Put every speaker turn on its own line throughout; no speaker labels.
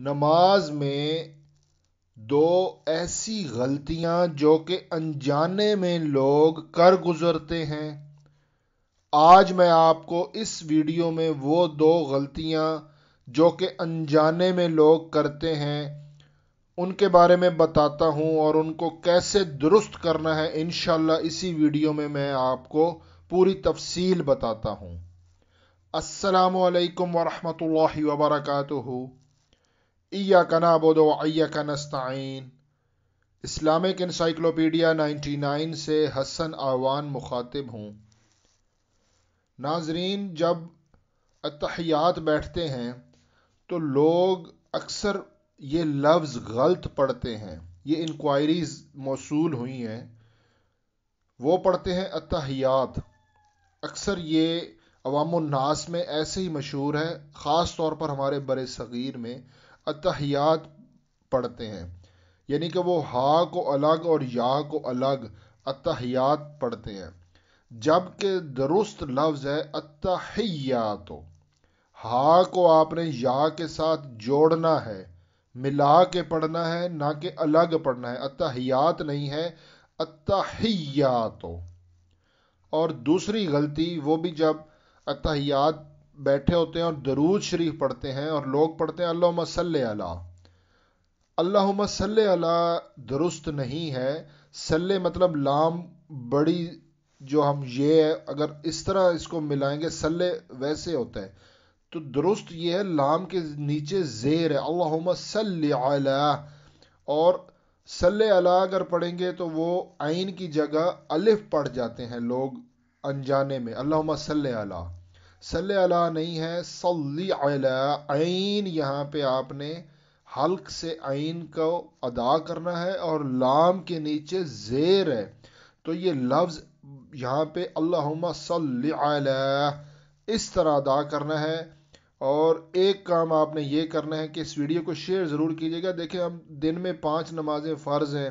नमाज में दो ऐसी गलतियां जो कि अनजाने में लोग कर गुजरते हैं आज मैं आपको इस वीडियो में वो दो गलतियां जो कि अनजाने में लोग करते हैं उनके बारे में बताता हूं और उनको कैसे दुरुस्त करना है इन इसी वीडियो में मैं आपको पूरी तफसील बताता हूं असलकम वरहमल वर्का इयाका नाबोदो अय्याका नस्ताइन इस्लामिक इंसाइक्लोपीडिया 99 से हसन आवान मुखातिब हूँ नाजरीन जब अतहयात बैठते हैं तो लोग अक्सर ये लफ्ज़ गलत पढ़ते हैं ये इंक्वायरीज मौसू हुई हैं वो पढ़ते हैं अतहयात अक्सर ये अवामनास में ऐसे ही मशहूर है ख़ास तौर पर हमारे बरे सग़ीर में अतहयात पढ़ते हैं यानी कि वो हा को अलग और या को अलग अतहयात पढ़ते हैं जबकि दुरुस्त लफ्ज़ है अतहयात हा को आपने या के साथ जोड़ना है मिला के पढ़ना है ना कि अलग पढ़ना है अतहयात नहीं है अतहयात और दूसरी गलती वो भी जब अतहयात बैठे होते हैं और दरूद शरीफ पढ़ते हैं और लोग पढ़ते हैं अल्लाह सल अल्लाह सल दुरुस्त नहीं है सल मतलब लाम बड़ी जो हम ये है अगर इस तरह इसको मिलाएंगे सल वैसे होता है तो दुरुस्त ये है लाम के नीचे जेर है अल्लाह सल और सल अला अगर पढ़ेंगे तो वो आइन की जगह अलिफ पढ़ जाते हैं लोग अनजाने में अल्लाह सल अला सल अला नहीं है सल्ली अला आन यहाँ पे आपने हल्क से आन को अदा करना है और लाम के नीचे जेर है तो ये लफ्ज़ यहाँ पे अल्लाह सल अला इस तरह अदा करना है और एक काम आपने ये करना है कि इस वीडियो को शेयर ज़रूर कीजिएगा देखें हम दिन में पांच नमाजें फ़र्ज़ हैं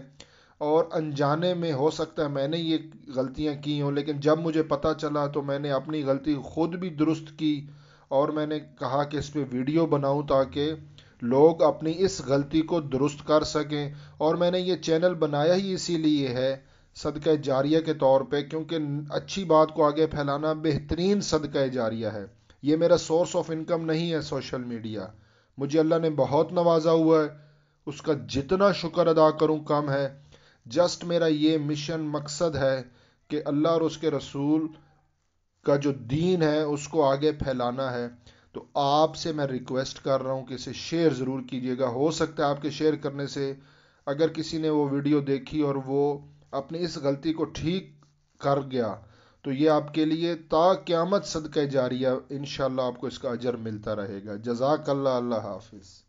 और अनजाने में हो सकता है मैंने ये गलतियाँ की हों लेकिन जब मुझे पता चला तो मैंने अपनी गलती खुद भी दुरुस्त की और मैंने कहा कि इस पर वीडियो बनाऊं ताकि लोग अपनी इस गलती को दुरुस्त कर सकें और मैंने ये चैनल बनाया ही इसीलिए है सदक जारिया के तौर पे क्योंकि अच्छी बात को आगे फैलाना बेहतरीन सदका जारिया है ये मेरा सोर्स ऑफ इनकम नहीं है सोशल मीडिया मुझे अल्लाह ने बहुत नवाजा हुआ है उसका जितना शुक्र अदा करूं कम है जस्ट मेरा ये मिशन मकसद है कि अल्लाह और उसके रसूल का जो दीन है उसको आगे फैलाना है तो आपसे मैं रिक्वेस्ट कर रहा हूँ कि इसे शेयर ज़रूर कीजिएगा हो सकता है आपके शेयर करने से अगर किसी ने वो वीडियो देखी और वो अपनी इस गलती को ठीक कर गया तो ये आपके लिए ता क्यामत सदक़ जारिया इन आपको इसका अजर मिलता रहेगा जजाकल्ला अल्लाह हाफिज़